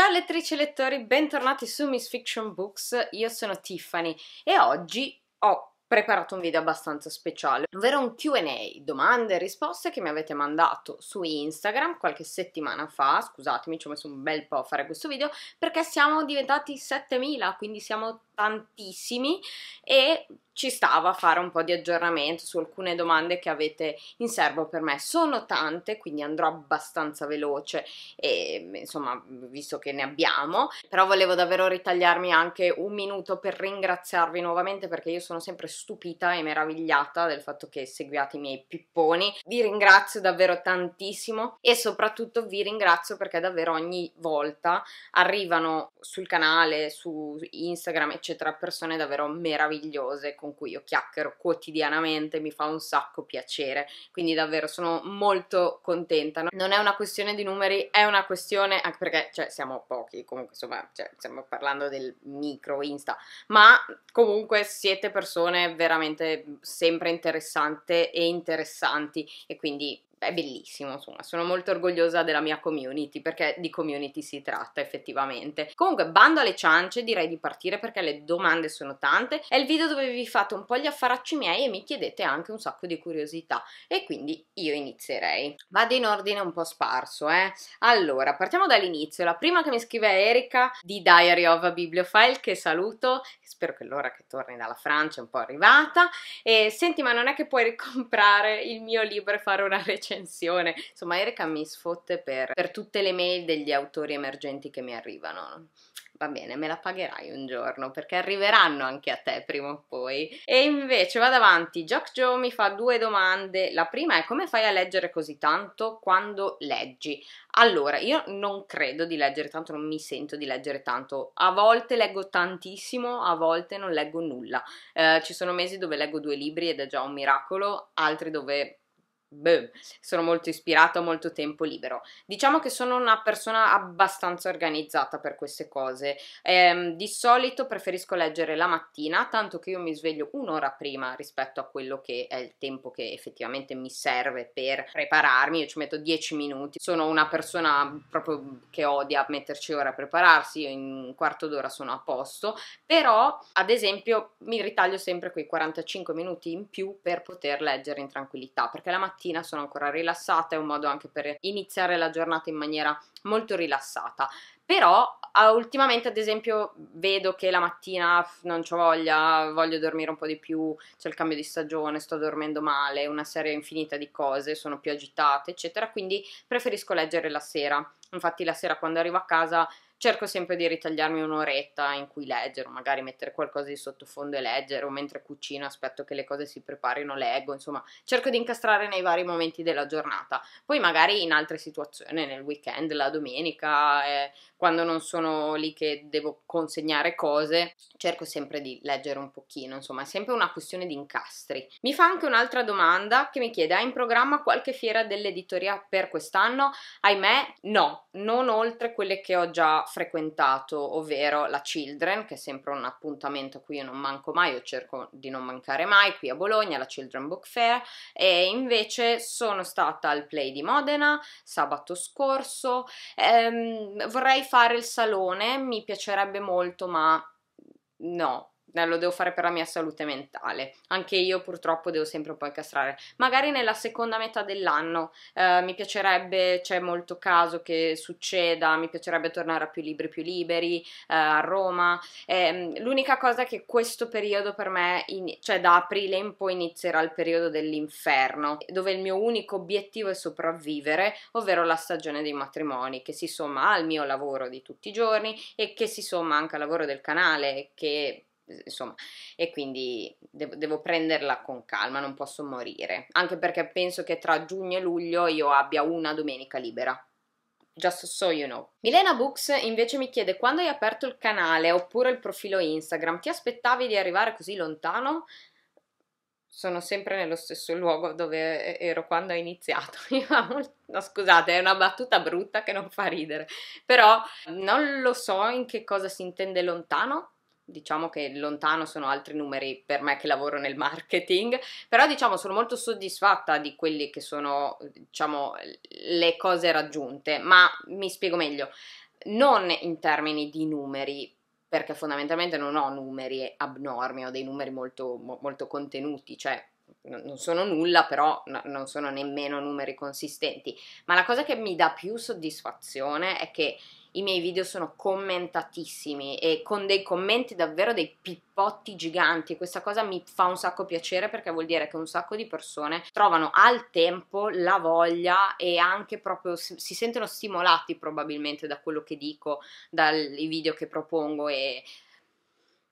Ciao lettrici e lettori, bentornati su Miss Fiction Books, io sono Tiffany e oggi ho preparato un video abbastanza speciale, ovvero un QA, domande e risposte che mi avete mandato su Instagram qualche settimana fa, scusatemi ci ho messo un bel po' a fare questo video, perché siamo diventati 7000, quindi siamo tantissimi e ci stava a fare un po' di aggiornamento su alcune domande che avete in serbo per me. Sono tante, quindi andrò abbastanza veloce, e, insomma, visto che ne abbiamo, però volevo davvero ritagliarmi anche un minuto per ringraziarvi nuovamente perché io sono sempre stupita e meravigliata del fatto che seguiate i miei pipponi. Vi ringrazio davvero tantissimo e soprattutto vi ringrazio perché davvero ogni volta arrivano sul canale, su Instagram, eccetera conosce tre persone davvero meravigliose con cui io chiacchiero quotidianamente, mi fa un sacco piacere, quindi davvero sono molto contenta. Non è una questione di numeri, è una questione, anche perché cioè, siamo pochi, comunque insomma cioè, stiamo parlando del micro Insta, ma comunque siete persone veramente sempre interessanti e interessanti e quindi è bellissimo, insomma, sono molto orgogliosa della mia community perché di community si tratta effettivamente. Comunque, bando alle ciance, direi di partire perché le domande sono tante. È il video dove vi fate un po' gli affaracci miei e mi chiedete anche un sacco di curiosità e quindi io inizierei. Vado in ordine un po' sparso, eh. Allora, partiamo dall'inizio. La prima che mi scrive è Erika di Diary of a Bibliophile che saluto, spero che l'ora che torni dalla Francia è un po' arrivata. E senti, ma non è che puoi ricomprare il mio libro e fare una recensione recensione. Insomma, Erika mi sfotte per, per tutte le mail degli autori emergenti che mi arrivano va bene, me la pagherai un giorno perché arriveranno anche a te prima o poi. E invece vado avanti, Jock Joe mi fa due domande. La prima è come fai a leggere così tanto quando leggi? Allora, io non credo di leggere tanto, non mi sento di leggere tanto. A volte leggo tantissimo, a volte non leggo nulla. Eh, ci sono mesi dove leggo due libri ed è già un miracolo, altri dove beh, sono molto ispirata, ho molto tempo libero. Diciamo che sono una persona abbastanza organizzata per queste cose. Ehm, di solito preferisco leggere la mattina, tanto che io mi sveglio un'ora prima rispetto a quello che è il tempo che effettivamente mi serve per prepararmi. Io ci metto 10 minuti. Sono una persona proprio che odia metterci ora a prepararsi, io in un quarto d'ora sono a posto, però ad esempio mi ritaglio sempre quei 45 minuti in più per poter leggere in tranquillità, perché la mattina mattina sono ancora rilassata, è un modo anche per iniziare la giornata in maniera molto rilassata. Però ultimamente ad esempio vedo che la mattina non ho voglia, voglio dormire un po' di più, c'è il cambio di stagione, sto dormendo male, una serie infinita di cose, sono più agitate, eccetera, quindi preferisco leggere la sera. Infatti la sera quando arrivo a casa cerco sempre di ritagliarmi un'oretta in cui leggere, magari mettere qualcosa di sottofondo e leggere, o mentre cucino aspetto che le cose si preparino, leggo, insomma, cerco di incastrare nei vari momenti della giornata. Poi magari in altre situazioni, nel weekend, la domenica, eh, quando non sono lì che devo consegnare cose, cerco sempre di leggere un pochino, insomma, è sempre una questione di incastri. Mi fa anche un'altra domanda che mi chiede: hai in programma qualche fiera dell'editoria per quest'anno? Ahimè, no, non oltre quelle che ho già frequentato, ovvero la Children, che è sempre un appuntamento a cui io non manco mai, io cerco di non mancare mai qui a Bologna, la Children Book Fair, e invece sono stata al Play di Modena sabato scorso. Ehm, vorrei fare il salone, mi piacerebbe molto, ma no, eh, lo devo fare per la mia salute mentale. Anche io purtroppo devo sempre un po' incastrare. Magari nella seconda metà dell'anno eh, mi piacerebbe, c'è molto caso che succeda, mi piacerebbe tornare a più libri più liberi, eh, a Roma. Eh, l'unica cosa è che questo periodo per me, in, cioè da aprile in poi inizierà il periodo dell'inferno, dove il mio unico obiettivo è sopravvivere, ovvero la stagione dei matrimoni, che si somma al mio lavoro di tutti i giorni e che si somma anche al lavoro del canale, che insomma, e quindi devo, devo, prenderla con calma, non posso morire, anche perché penso che tra giugno e luglio io abbia una domenica libera. Just so you know. Milena Books invece mi chiede quando hai aperto il canale oppure il profilo Instagram, ti aspettavi di arrivare così lontano? sono sempre nello stesso luogo dove ero quando ho iniziato. no, scusate, è una battuta brutta che non fa ridere, però non lo so in che cosa si intende lontano diciamo che lontano sono altri numeri per me che lavoro nel marketing, però diciamo sono molto soddisfatta di quelle che sono diciamo le cose raggiunte, ma mi spiego meglio, non in termini di numeri, perché fondamentalmente non ho numeri abnormi, ho dei numeri molto, molto contenuti, cioè non sono nulla, però non sono nemmeno numeri consistenti, ma la cosa che mi dà più soddisfazione è che i miei video sono commentatissimi e con dei commenti davvero dei pippotti giganti. Questa cosa mi fa un sacco piacere perché vuol dire che un sacco di persone trovano al tempo la voglia e anche proprio si sentono stimolati probabilmente da quello che dico, dai video che propongo e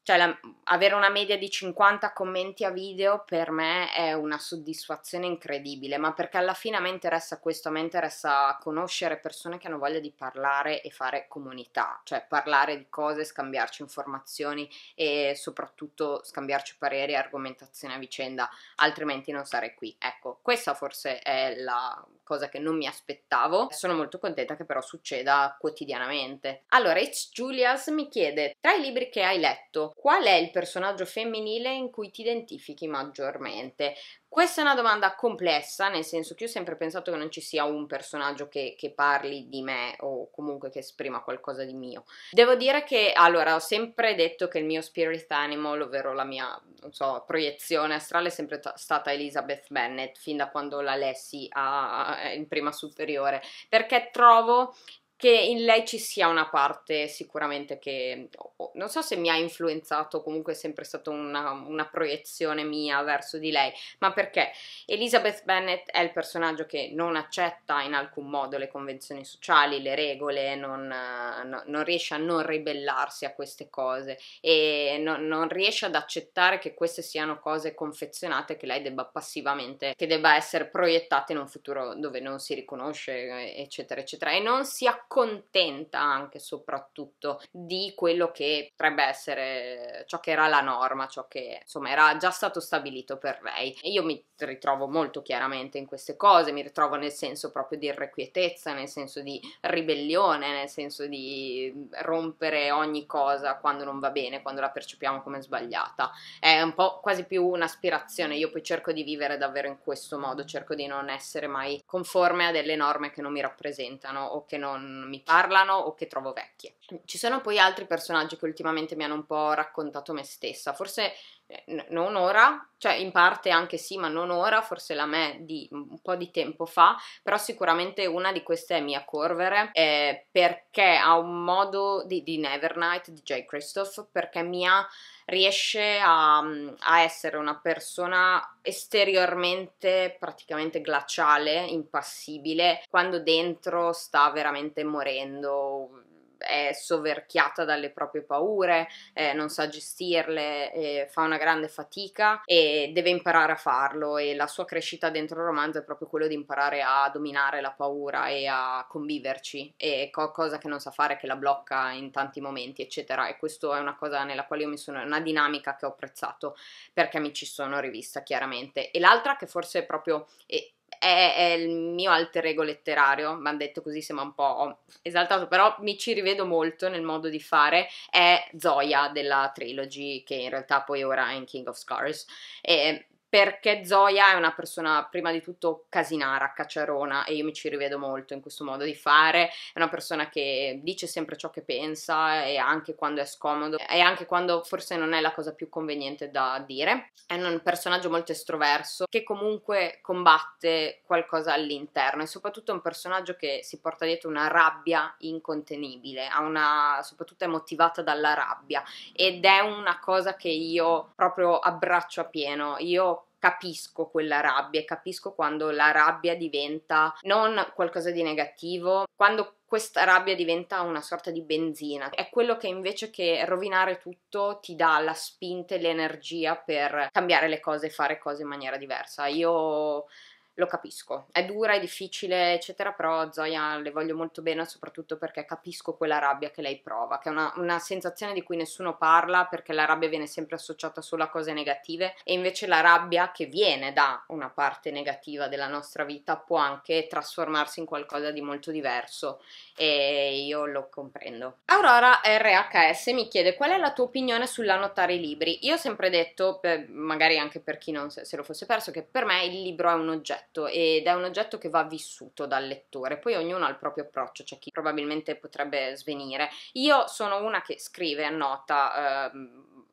cioè la, avere una media di 50 commenti a video per me è una soddisfazione incredibile, ma perché alla fine a me interessa questo, a me interessa conoscere persone che hanno voglia di parlare e fare comunità, cioè parlare di cose, scambiarci informazioni e soprattutto scambiarci pareri e argomentazioni a vicenda, altrimenti non sarei qui. Ecco, questa forse è la cosa che non mi aspettavo, sono molto contenta che però succeda quotidianamente. Allora, It's Julius mi chiede, tra i libri che hai letto, Qual è il personaggio femminile in cui ti identifichi maggiormente? Questa è una domanda complessa, nel senso che io ho sempre pensato che non ci sia un personaggio che, che, parli di me o comunque che esprima qualcosa di mio. Devo dire che, allora, ho sempre detto che il mio spirit animal, ovvero la mia, so, proiezione astrale è sempre t- stata Elizabeth Bennet, fin da quando la lessi a, in prima superiore, perché trovo che in lei ci sia una parte sicuramente che non so se mi ha influenzato, comunque è sempre stata una, una, proiezione mia verso di lei, ma perché Elizabeth Bennet è il personaggio che non accetta in alcun modo le convenzioni sociali, le regole, non, no, non riesce a non ribellarsi a queste cose e non, non riesce ad accettare che queste siano cose confezionate che lei debba passivamente, che debba essere proiettata in un futuro dove non si riconosce, eccetera, eccetera, e non si accorge accontenta anche soprattutto di quello che potrebbe essere ciò che era la norma, ciò che insomma era già stato stabilito per lei. E io mi ritrovo molto chiaramente in queste cose, mi ritrovo nel senso proprio di irrequietezza, nel senso di ribellione, nel senso di mhmm, rompere ogni cosa quando non va bene, quando la percepiamo come sbagliata. È un po' quasi più un'aspirazione, io poi cerco di vivere davvero in questo modo, cerco di non essere mai conforme a delle norme che non mi rappresentano o che non mi parlano o che trovo vecchie. Ci sono poi altri personaggi che ultimamente mi hanno un po' raccontato me stessa, forse eh, non ora, cioè in parte anche sì, ma non ora, forse la me di un po' di tempo fa, però sicuramente una di queste è Mia Corvere, eh, perché ha un modo di, di Nevernight, di J. Christoph, perché Mia riesce a, a, essere una persona esteriormente praticamente glaciale, impassibile, quando dentro sta veramente morendo è soverchiata dalle proprie paure, eh, non sa gestirle, eh, fa una grande fatica e deve imparare a farlo e la sua crescita dentro il romanzo è proprio quello di imparare a dominare la paura e a conviverci e co- cosa che non sa fare che la blocca in tanti momenti eccetera e questa è una cosa nella quale io mi sono, una dinamica che ho apprezzato perché mi ci sono rivista chiaramente e l'altra che forse è proprio... È, è, è il mio alter ego letterario, mi hanno detto così, sembra un po' esaltato, però mi ci rivedo molto nel modo di fare, è Zoya della trilogy, che in realtà poi ora è in King of Scars, e perché Zoya è una persona prima di tutto casinara, cacciarona e io mi ci rivedo molto in questo modo di fare, è una persona che dice sempre ciò che pensa e anche quando è scomodo e anche quando forse non è la cosa più conveniente da dire, è un personaggio molto estroverso che comunque combatte qualcosa all'interno e soprattutto è un personaggio che si porta dietro una rabbia incontenibile, una, soprattutto è motivata dalla rabbia ed è una cosa che io proprio abbraccio a pieno, io capisco quella rabbia e capisco quando la rabbia diventa non qualcosa di negativo, quando questa rabbia diventa una sorta di benzina. È quello che invece che rovinare tutto ti dà la spinta e l'energia per cambiare le cose e fare cose in maniera diversa. Io lo capisco, è dura, è difficile, eccetera, però Zoya le voglio molto bene soprattutto perché capisco quella rabbia che lei prova, che è una, una, sensazione di cui nessuno parla perché la rabbia viene sempre associata solo a cose negative e invece la rabbia che viene da una parte negativa della nostra vita può anche trasformarsi in qualcosa di molto diverso e io lo comprendo. Aurora RHS mi chiede qual è la tua opinione sull'annotare i libri? Io ho sempre detto, magari anche per chi non se lo fosse perso, che per me il libro è un oggetto oggetto ed è un oggetto che va vissuto dal lettore, poi ognuno ha il proprio approccio, c'è cioè chi probabilmente potrebbe svenire. Io sono una che scrive, annota, eh,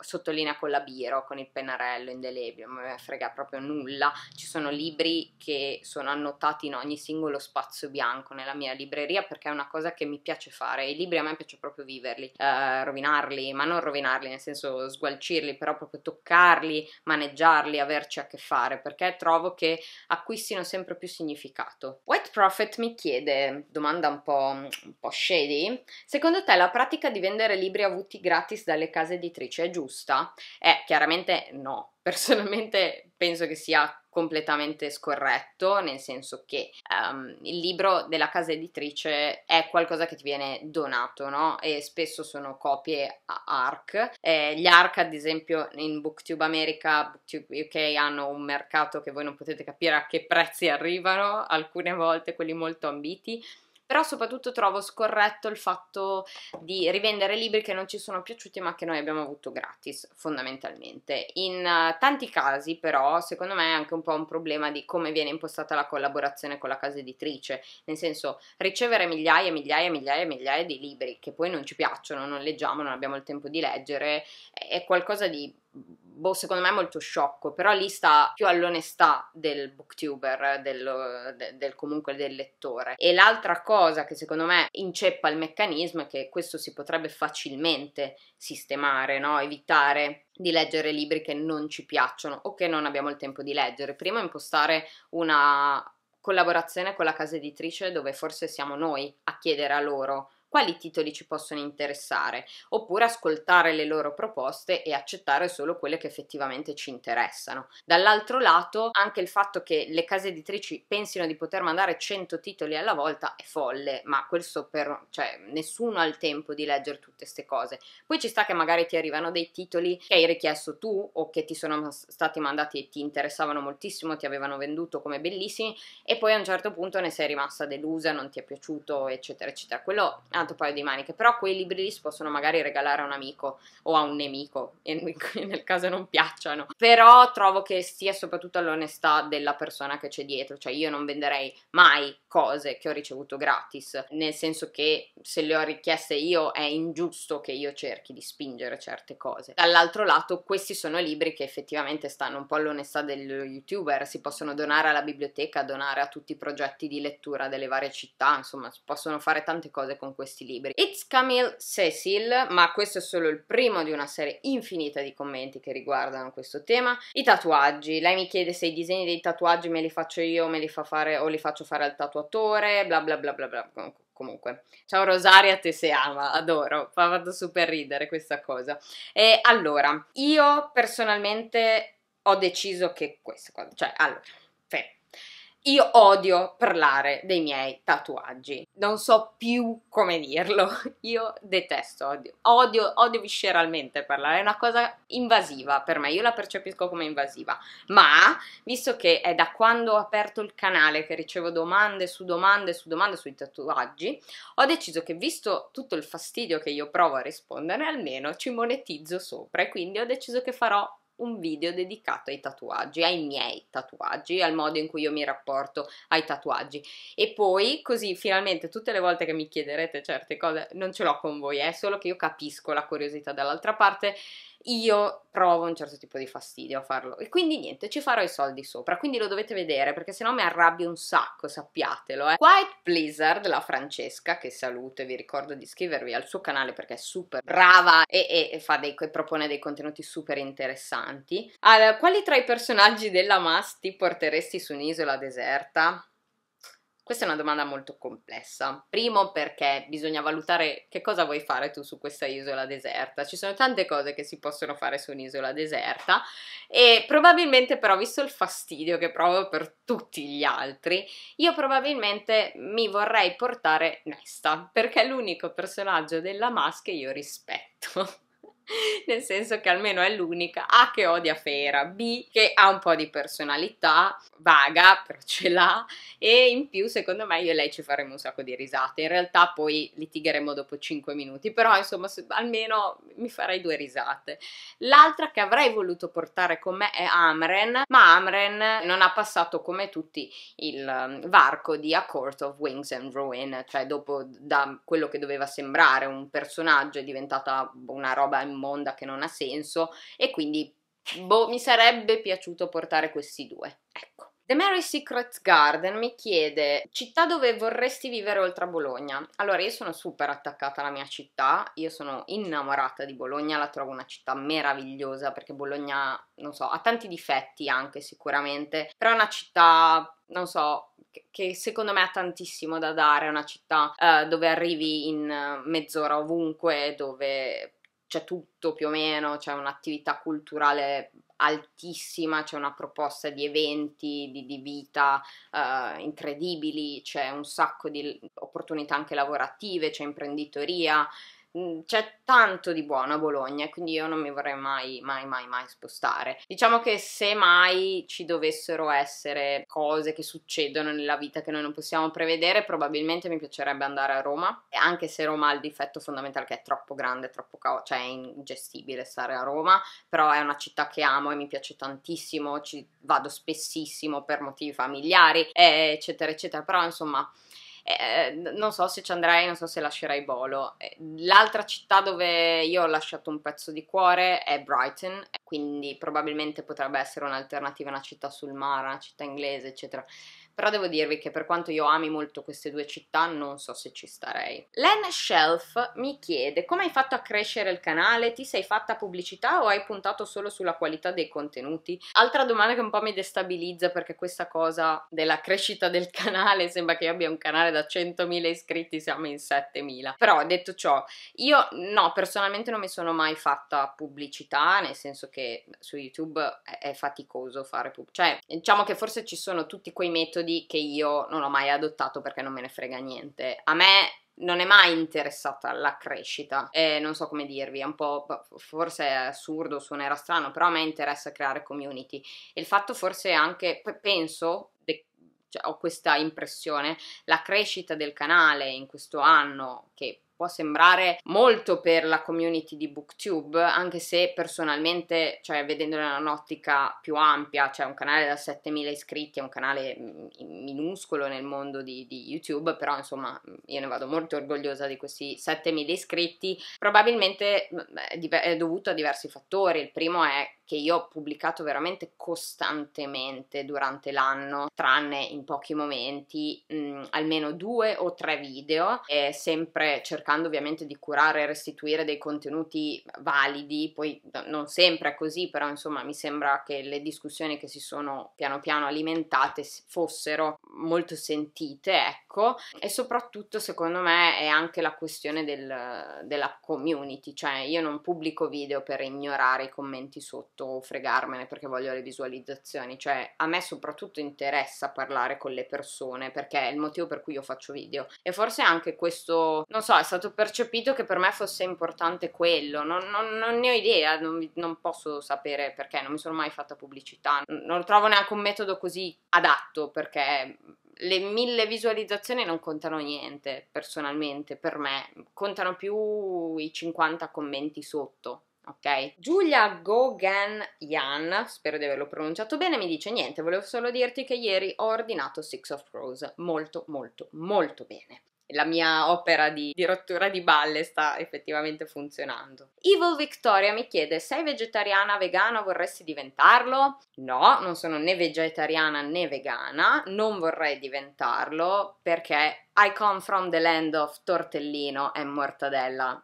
sottolinea con la biro, con il pennarello indelebile, ma me frega proprio nulla. Ci sono libri che sono annotati in ogni singolo spazio bianco nella mia libreria perché è una cosa che mi piace fare. I libri a me piace proprio viverli, eh, rovinarli, ma non rovinarli nel senso sgualcirli, però proprio toccarli, maneggiarli, averci a che fare perché trovo che acquistino sempre più significato. White Prophet mi chiede, domanda un po', un po' shady, secondo te la pratica di vendere libri avuti gratis dalle case editrici è giusta? giusta? Eh, chiaramente no. Personalmente penso che sia completamente scorretto, nel senso che um, il libro della casa editrice è qualcosa che ti viene donato, no? E spesso sono copie a ARC. Eh, gli ARC, ad esempio, in Booktube America, Booktube UK hanno un mercato che voi non potete capire a che prezzi arrivano, alcune volte quelli molto ambiti però soprattutto trovo scorretto il fatto di rivendere libri che non ci sono piaciuti ma che noi abbiamo avuto gratis fondamentalmente. In eh, tanti casi però secondo me è anche un po' un problema di come viene impostata la collaborazione con la casa editrice, nel senso ricevere migliaia e migliaia e migliaia e migliaia di libri che poi non ci piacciono, non leggiamo, non abbiamo il tempo di leggere, è qualcosa di boh, secondo me è molto sciocco, però lì sta più all'onestà del booktuber, del, del, comunque del lettore. E l'altra cosa che secondo me inceppa il meccanismo è che questo si potrebbe facilmente sistemare, no? evitare di leggere libri che non ci piacciono o che non abbiamo il tempo di leggere. Prima impostare una collaborazione con la casa editrice dove forse siamo noi a chiedere a loro quali titoli ci possono interessare, oppure ascoltare le loro proposte e accettare solo quelle che effettivamente ci interessano. Dall'altro lato, anche il fatto che le case editrici pensino di poter mandare 100 titoli alla volta è folle, ma questo per cioè nessuno ha il tempo di leggere tutte queste cose. Poi ci sta che magari ti arrivano dei titoli che hai richiesto tu o che ti sono stati mandati e ti interessavano moltissimo, ti avevano venduto come bellissimi e poi a un certo punto ne sei rimasta delusa, non ti è piaciuto, eccetera, eccetera. Quello ha tanto paio di maniche, però quei libri lì si possono magari regalare a un amico o a un nemico, e nel caso non piacciono. Però trovo che sia soprattutto all'onestà della persona che c'è dietro, cioè io non venderei mai cose che ho ricevuto gratis, nel senso che se le ho richieste io è ingiusto che io cerchi di spingere certe cose. Dall'altro lato questi sono libri che effettivamente stanno un po' all'onestà dello youtuber, si possono donare alla biblioteca, donare a tutti i progetti di lettura delle varie città, insomma si possono fare tante cose con questi questi libri. It's Camille Cecil, ma questo è solo il primo di una serie infinita di commenti che riguardano questo tema. I tatuaggi, lei mi chiede se i disegni dei tatuaggi me li faccio io me li fa fare, o li faccio fare al tatuatore, bla bla bla bla bla. Comunque, ciao Rosaria, te se ama, adoro, fa fatto super ridere questa cosa. E allora, io personalmente ho deciso che questo, cioè allora, io odio parlare dei miei tatuaggi, non so più come dirlo, io detesto, odio, odio, odio visceralmente parlare, è una cosa invasiva per me, io la percepisco come invasiva, ma visto che è da quando ho aperto il canale che ricevo domande su domande su domande sui tatuaggi, ho deciso che visto tutto il fastidio che io provo a rispondere, almeno ci monetizzo sopra e quindi ho deciso che farò un video dedicato ai tatuaggi, ai miei tatuaggi, al modo in cui io mi rapporto ai tatuaggi. E poi così finalmente tutte le volte che mi chiederete certe cose non ce l'ho con voi, è eh, solo che io capisco la curiosità dall'altra parte io provo un certo tipo di fastidio a farlo e quindi niente, ci farò i soldi sopra, quindi lo dovete vedere perché sennò mi arrabbio un sacco, sappiatelo. Eh. White Blizzard, la Francesca, che saluto e vi ricordo di iscrivervi al suo canale perché è super brava e, e, e dei, propone dei contenuti super interessanti interessanti. Allora, quali tra i personaggi della Mas ti porteresti su un'isola deserta? Questa è una domanda molto complessa. Primo perché bisogna valutare che cosa vuoi fare tu su questa isola deserta. Ci sono tante cose che si possono fare su un'isola deserta e probabilmente però visto il fastidio che provo per tutti gli altri, io probabilmente mi vorrei portare Nesta perché è l'unico personaggio della Mas che io rispetto. nel senso che almeno è l'unica A che odia Fera, B che ha un po' di personalità, vaga, però ce l'ha e in più secondo me io e lei ci faremo un sacco di risate, in realtà poi litigheremo dopo 5 minuti, però insomma almeno mi farei due risate. L'altra che avrei voluto portare con me è Amren, ma Amren non ha passato come tutti il mm, varco di A Court of Wings and Ruin, cioè dopo da quello che doveva sembrare un personaggio è diventata una roba immonda che non ha senso e quindi boh, mi sarebbe piaciuto portare questi due. Ecco. The Mary Secret Garden mi chiede città dove vorresti vivere oltre a Bologna. Allora io sono super attaccata alla mia città, io sono innamorata di Bologna, la trovo una città meravigliosa perché Bologna, non so, ha tanti difetti anche sicuramente, però è una città, non so, che secondo me ha tantissimo da dare, è una città eh, dove arrivi in eh, mezz'ora ovunque, dove c'è tutto più o meno, c'è un'attività culturale altissima, c'è una proposta di eventi, di, di vita eh, incredibili, c'è un sacco di opportunità anche lavorative, c'è imprenditoria, Mm, c'è tanto di buono a Bologna, quindi io non mi vorrei mai, mai, mai, mai spostare. Diciamo che se mai ci dovessero essere cose che succedono nella vita che noi non possiamo prevedere, probabilmente mi piacerebbe andare a Roma, anche se Roma ha il difetto fondamentale che è troppo grande, troppo cao- cioè è ingestibile stare a Roma, però è una città che amo e mi piace tantissimo, ci vado spessissimo per motivi familiari, eccetera, eccetera, però insomma eh, non so se ci andrai, non so se lascerai Bolo. Eh, l'altra città dove io ho lasciato un pezzo di cuore è Brighton, quindi probabilmente potrebbe essere un'alternativa a una città sul mare, una città inglese, eccetera però devo dirvi che per quanto io ami molto queste due città non so se ci starei. Len Shelf mi chiede come hai fatto a crescere il canale, ti sei fatta pubblicità o hai puntato solo sulla qualità dei contenuti? Altra domanda che un po' mi destabilizza perché questa cosa della crescita del canale sembra che io abbia un canale da 100.000 iscritti, siamo in 7.000. Però detto ciò, io no, personalmente non mi sono mai fatta pubblicità, nel senso che su YouTube è, è faticoso fare pubblicità, cioè diciamo che forse ci sono tutti quei metodi metodi che io non ho mai adottato perché non me ne frega niente. A me non è mai interessata la crescita, eh, non so come dirvi, è un po' boh, forse è assurdo, suonerà strano, però a me interessa creare community e il fatto forse anche, penso, cioè, ho questa impressione, la crescita del canale in questo anno che può sembrare molto per la community di Booktube, anche se personalmente, cioè vedendola in un'ottica più ampia, cioè un canale da 7000 iscritti è un canale mm, minuscolo nel mondo di, di YouTube, però insomma mm, io ne vado molto orgogliosa di questi 7000 iscritti, probabilmente mm, è dovuto a diversi fattori. Il primo è che io ho pubblicato veramente costantemente durante l'anno, tranne in pochi momenti, mh, almeno due o tre video, sempre cercando cercando ovviamente di curare e restituire dei contenuti validi, poi non sempre è così, però insomma mi sembra che le discussioni che si sono piano piano alimentate fossero molto sentite, ecco, e soprattutto secondo me è anche la questione del, della community, cioè io non pubblico video per ignorare i commenti sotto o fregarmene perché voglio le visualizzazioni, cioè a me soprattutto interessa parlare con le persone perché è il motivo per cui io faccio video e forse anche questo, non so, è stato stato percepito che per me fosse importante quello, non, non, non ne ho idea, non, non, posso sapere perché, non mi sono mai fatta pubblicità, non trovo neanche un metodo così adatto perché le mille visualizzazioni non contano niente personalmente per me, contano più i 50 commenti sotto. Ok, Giulia Gogan Yan, spero di averlo pronunciato bene, mi dice niente, volevo solo dirti che ieri ho ordinato Six of Rose molto molto molto bene la mia opera di, di, rottura di balle sta effettivamente funzionando. Evil Victoria mi chiede: Sei vegetariana, vegana? Vorresti diventarlo? No, non sono né vegetariana né vegana, non vorrei diventarlo perché I come from the land of tortellino e mortadella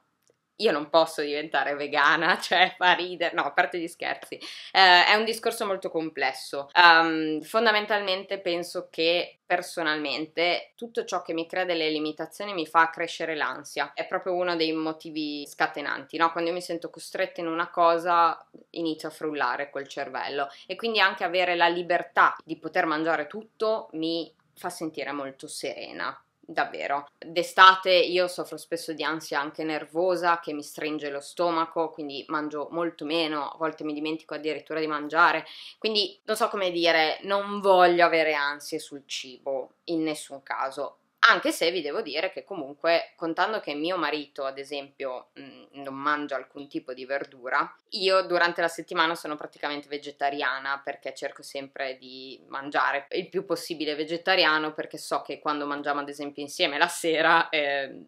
io non posso diventare vegana, cioè fa ridere, no, a parte gli scherzi, eh, è un discorso molto complesso. Um, fondamentalmente penso che personalmente tutto ciò che mi crea delle limitazioni mi fa crescere l'ansia, è proprio uno dei motivi scatenanti, no? quando io mi sento costretta in una cosa inizio a frullare col cervello e quindi anche avere la libertà di poter mangiare tutto mi fa sentire molto serena davvero. D'estate io soffro spesso di ansia anche nervosa che mi stringe lo stomaco, quindi mangio molto meno, a volte mi dimentico addirittura di mangiare, quindi non so come dire, non voglio avere ansie sul cibo in nessun caso anche se vi devo dire che comunque, contando che mio marito, ad esempio, mh, non mangia alcun tipo di verdura, io durante la settimana sono praticamente vegetariana perché cerco sempre di mangiare il più possibile vegetariano perché so che quando mangiamo, ad esempio, insieme la sera... Eh,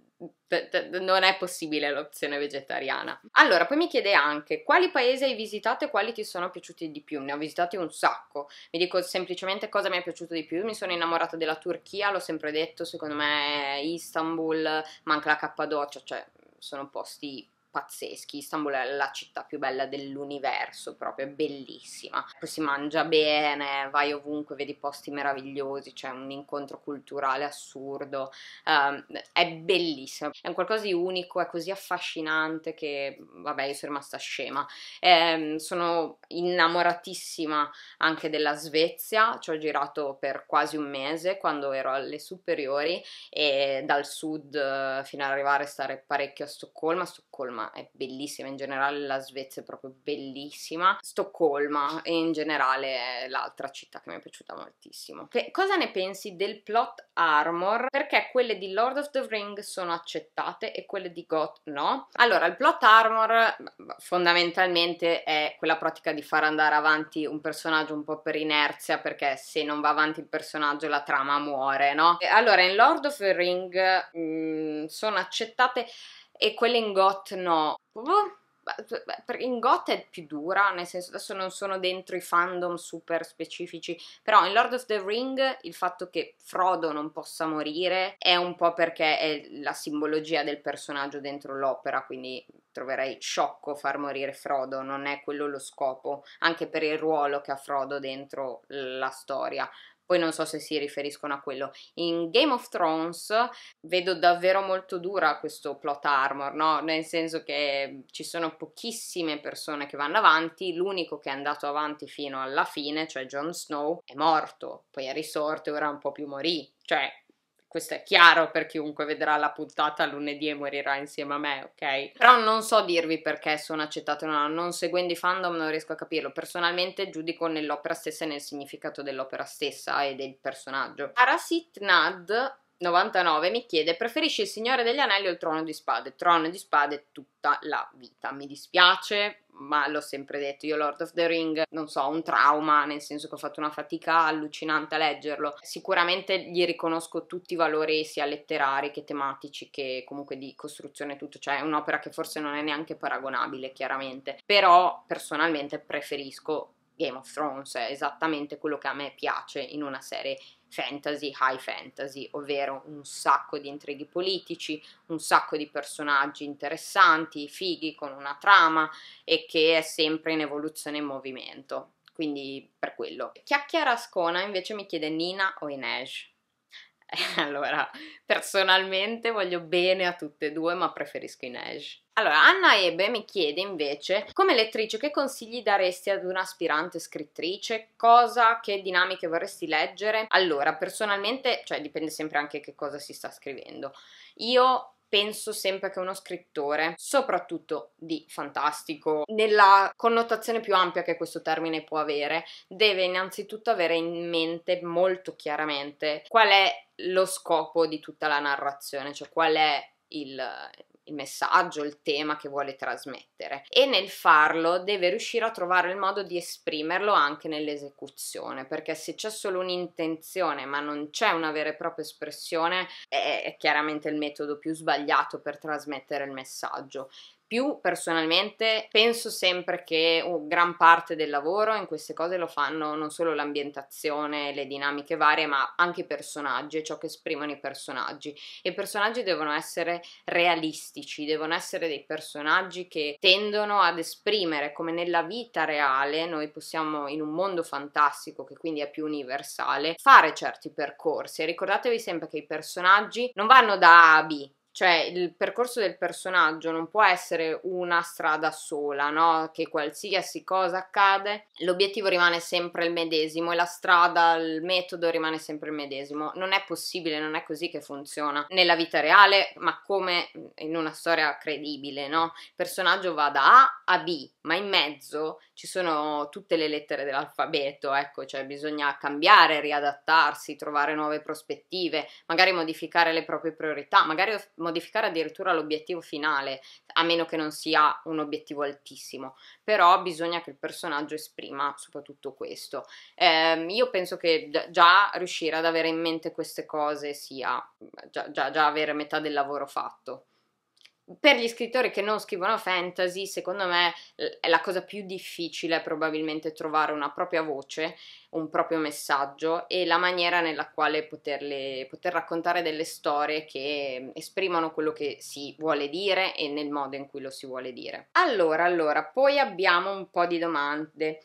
d- d- non è possibile l'opzione vegetariana. Allora, poi mi chiede anche quali paesi hai visitato e quali ti sono piaciuti di più. Ne ho visitati un sacco. Vi dico semplicemente cosa mi è piaciuto di più. Mi sono innamorata della Turchia, l'ho sempre detto, secondo me Istanbul, manca la Cappadocia, cioè sono posti pazzeschi. Istanbul è la città più bella dell'universo, proprio è bellissima. Poi si mangia bene, vai ovunque, vedi posti meravigliosi, c'è un incontro culturale assurdo. Um, è bellissima, è un qualcosa di unico, è così affascinante che vabbè, io sono rimasta scema. Um, sono innamoratissima anche della Svezia, ci ho girato per quasi un mese quando ero alle superiori e dal sud eh, fino ad arrivare a stare parecchio a Stoccolma, Stoccolma ma è bellissima in generale, la Svezia è proprio bellissima, Stoccolma e in generale è l'altra città che mi è piaciuta moltissimo. Che, cosa ne pensi del plot armor? Perché quelle di Lord of the Rings sono accettate e quelle di Goth no? Allora, il plot armor mm, fondamentalmente è quella pratica di far andare avanti un personaggio un po' per inerzia, perché se non va avanti il personaggio la trama muore, no? Allora, in Lord of the Rings mm, sono accettate e quella in GOT no. In GOT è più dura, nel senso adesso non sono dentro i fandom super specifici, però in Lord of the Ring il fatto che Frodo non possa morire è un po' perché è la simbologia del personaggio dentro l'opera, quindi troverei sciocco far morire Frodo, non è quello lo scopo, anche per il ruolo che ha Frodo dentro la storia poi non so se si riferiscono a quello. In Game of Thrones vedo davvero molto dura questo plot armor, no? Nel senso che ci sono pochissime persone che vanno avanti, l'unico che è andato avanti fino alla fine, cioè Jon Snow, è morto, poi è risorto e ora un po' più morì. Cioè, questo è chiaro per chiunque vedrà la puntata lunedì e morirà insieme a me, ok? Però non so dirvi perché sono accettato o no, non seguendo i fandom non riesco a capirlo. Personalmente giudico nell'opera stessa e nel significato dell'opera stessa e del personaggio. Arasit Nad 99 mi chiede: preferisci il Signore degli Anelli o il Trono di Spade? Trono di Spade tutta la vita. Mi dispiace, ma l'ho sempre detto. Io, Lord of the Ring, non so, ho un trauma, nel senso che ho fatto una fatica allucinante a leggerlo. Sicuramente gli riconosco tutti i valori, sia letterari che tematici, che comunque di costruzione, tutto. Cioè, è un'opera che forse non è neanche paragonabile, chiaramente. Però personalmente preferisco Game of Thrones, è esattamente quello che a me piace in una serie fantasy, high fantasy, ovvero un sacco di intrighi politici, un sacco di personaggi interessanti, fighi, con una trama e che è sempre in evoluzione e in movimento. Quindi per quello. Chiacchiera Scona invece mi chiede Nina o Inej. Allora, personalmente voglio bene a tutte e due, ma preferisco Inej. Allora, Anna Ebe mi chiede invece, come lettrice, che consigli daresti ad un'aspirante scrittrice? Cosa, che dinamiche vorresti leggere? Allora, personalmente, cioè dipende sempre anche che cosa si sta scrivendo. Io penso sempre che uno scrittore, soprattutto di fantastico, nella connotazione più ampia che questo termine può avere, deve innanzitutto avere in mente molto chiaramente qual è lo scopo di tutta la narrazione, cioè qual è il, il messaggio, il tema che vuole trasmettere e nel farlo deve riuscire a trovare il modo di esprimerlo anche nell'esecuzione, perché se c'è solo un'intenzione ma non c'è una vera e propria espressione è chiaramente il metodo più sbagliato per trasmettere il messaggio più personalmente penso sempre che gran parte del lavoro in queste cose lo fanno non solo l'ambientazione, le dinamiche varie, ma anche i personaggi e ciò che esprimono i personaggi. E i personaggi devono essere realistici, devono essere dei personaggi che tendono ad esprimere come nella vita reale noi possiamo in un mondo fantastico che quindi è più universale fare certi percorsi. E ricordatevi sempre che i personaggi non vanno da A a B, cioè il percorso del personaggio non può essere una strada sola, no? Che qualsiasi cosa accade, l'obiettivo rimane sempre il medesimo e la strada, il metodo rimane sempre il medesimo. Non è possibile, non è così che funziona nella vita reale, ma come mm, in una storia credibile, no? Il personaggio va da A a B, ma in mezzo ci sono tutte le lettere dell'alfabeto, ecco, cioè bisogna cambiare, riadattarsi, trovare nuove prospettive, magari modificare le proprie priorità, magari modificare addirittura l'obiettivo finale, a meno che non sia un obiettivo altissimo, però bisogna che il personaggio esprima soprattutto questo. Eh, io penso che già riuscire ad avere in mente queste cose sia già, già, già avere metà del lavoro fatto per gli scrittori che non scrivono fantasy, secondo me la cosa più difficile è probabilmente trovare una propria voce un proprio messaggio e la maniera nella quale poterle, poter raccontare delle storie che esprimono quello che si vuole dire e nel modo in cui lo si vuole dire. Allora, allora, poi abbiamo un po' di domande.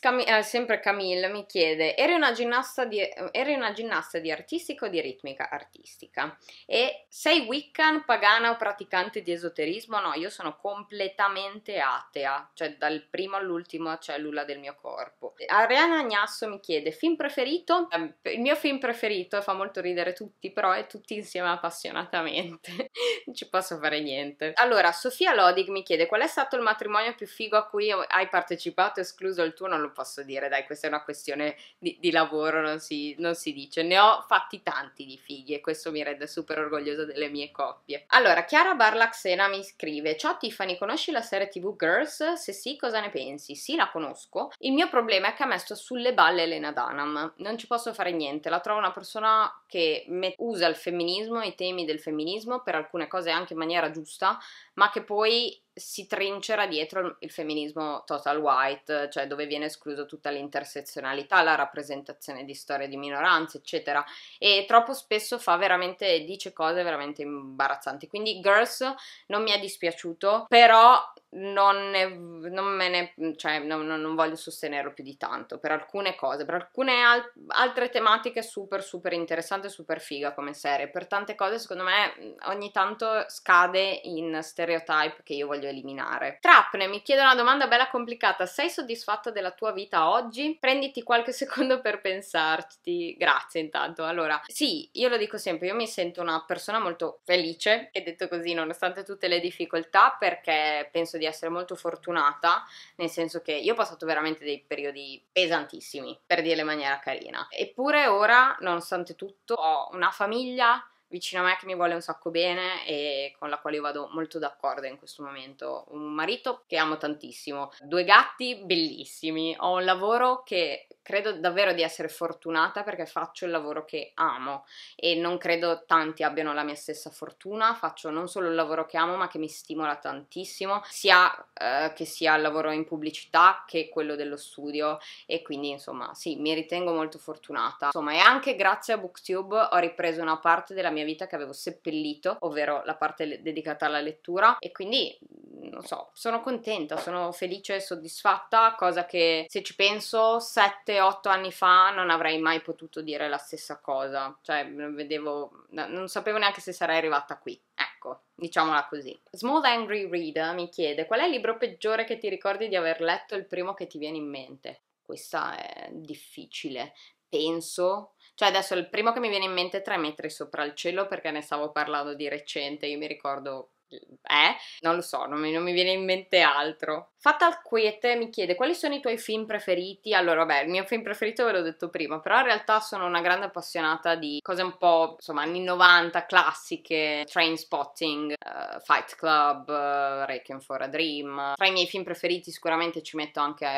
Cam- eh, sempre Camille mi chiede, eri una, ginnasta di, eri una ginnasta di artistico o di ritmica artistica? E sei wiccan, pagana o praticante di esoterismo? No, io sono completamente atea, cioè dal primo all'ultimo cellula del mio corpo. Ariana Gnasso mi chiede film preferito. Ehm, il mio film preferito fa molto ridere tutti, però è tutti insieme appassionatamente. non ci posso fare niente. Allora, Sofia Lodig mi chiede qual è stato il matrimonio più figo a cui hai partecipato, escluso il tuo, non lo posso dire, dai, questa è una questione di, di lavoro, non si, non si dice. Ne ho fatti tanti di fighi e questo mi rende super orgogliosa delle mie coppie. Allora, Chiara Barlaxena mi scrive: Ciao Tiffany, conosci la serie TV Girls? Se sì, cosa ne pensi? Sì, la conosco. Il mio problema è che ha messo sulle balle Elena Dunham, Non ci posso fare niente, la trovo una persona che usa il femminismo, i temi del femminismo per alcune cose anche in maniera giusta, ma che poi si trincera dietro il femminismo total white, cioè dove viene esclusa tutta l'intersezionalità, la rappresentazione di storie di minoranze, eccetera. E troppo spesso fa veramente, dice cose veramente imbarazzanti. Quindi Girls non mi è dispiaciuto, però non, ne, non me ne, cioè, non, non, voglio sostenerlo più di tanto per alcune cose, per alcune al- altre tematiche super super interessante, super figa come serie, per tante cose secondo me ogni tanto scade in stereotype che io voglio eliminare. Trapne mi chiede una domanda bella complicata, sei soddisfatta della tua vita oggi? Prenditi qualche secondo per pensarti, grazie intanto. Allora, sì, io lo dico sempre, io mi sento una persona molto felice, e detto così, nonostante tutte le difficoltà, perché penso di essere molto fortunata, nel senso che io ho passato veramente dei periodi pesantissimi, per dirle in maniera carina. Eppure ora, nonostante tutto, ho una famiglia vicino a me che mi vuole un sacco bene e con la quale io vado molto d'accordo in questo momento. Un marito che amo tantissimo, due gatti bellissimi, ho un lavoro che credo davvero di essere fortunata perché faccio il lavoro che amo e non credo tanti abbiano la mia stessa fortuna, faccio non solo il lavoro che amo ma che mi stimola tantissimo, sia eh, che sia il lavoro in pubblicità che quello dello studio e quindi insomma sì, mi ritengo molto fortunata. Insomma, e anche grazie a BookTube ho ripreso una parte della mia mia vita che avevo seppellito, ovvero la parte le- dedicata alla lettura e quindi mm, non so, sono contenta, sono felice e soddisfatta, cosa che se ci penso 7-8 anni fa non avrei mai potuto dire la stessa cosa, cioè non mm, vedevo, non sapevo neanche se sarei arrivata qui, ecco, diciamola così. Small Angry Reader mi chiede qual è il libro peggiore che ti ricordi di aver letto, il primo che ti viene in mente? Questa è difficile, penso cioè adesso il primo che mi viene in mente è tre metri sopra il cielo perché ne stavo parlando di recente, io mi ricordo eh? Non lo so, non mi, non mi, viene in mente altro. Fatal Quiete mi chiede quali sono i tuoi film preferiti. Allora, vabbè, il mio film preferito ve l'ho detto prima, però in realtà sono una grande appassionata di cose un po', insomma, anni 90, classiche, Train Spotting, uh, eh, Fight Club, uh, Requiem for a Dream. Tra i miei film preferiti sicuramente ci metto anche uh,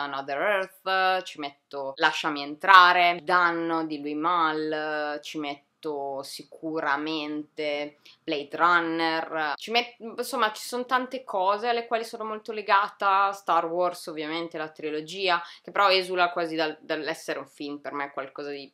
Another Earth, ci metto Lasciami entrare, Danno di Louis Mal, ci metto detto sicuramente Blade Runner, ci met- insomma ci sono tante cose alle quali sono molto legata, Star Wars ovviamente, la trilogia, che però esula quasi dal- dall'essere un film, per me qualcosa di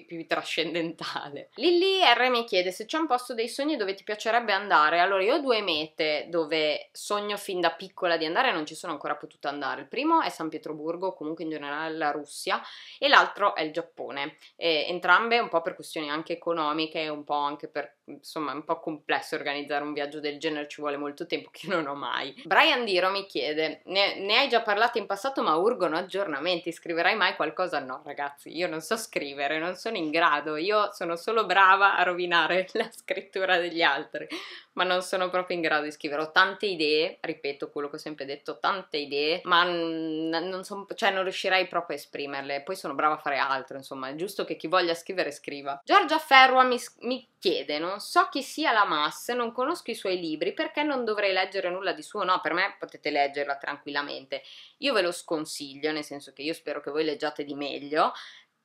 più, più trascendentale. Lilly R mi chiede se c'è un posto dei sogni dove ti piacerebbe andare. Allora, io ho due mete dove sogno fin da piccola di andare e non ci sono ancora potuta andare. Il primo è San Pietroburgo, comunque in generale la Russia, e l'altro è il Giappone. E entrambe un po' per questioni anche economiche, un po' anche per insomma, è un po' complesso organizzare un viaggio del genere, ci vuole molto tempo che non ho mai. Brian Diro mi chiede: ne, ne, hai già parlato in passato, ma urgono aggiornamenti. Scriverai mai qualcosa? No, ragazzi, io non so scrivere, non so sono in grado, io sono solo brava a rovinare la scrittura degli altri, ma non sono proprio in grado di scrivere. Ho tante idee, ripeto quello che ho sempre detto, tante idee, ma non, son, cioè non riuscirei proprio a esprimerle. Poi sono brava a fare altro, insomma, è giusto che chi voglia scrivere scriva. Giorgia Ferrua mi, mi chiede, non so chi sia la Mas, non conosco i suoi libri, perché non dovrei leggere nulla di suo? No, per me potete leggerla tranquillamente. Io ve lo sconsiglio, nel senso che io spero che voi leggiate di meglio,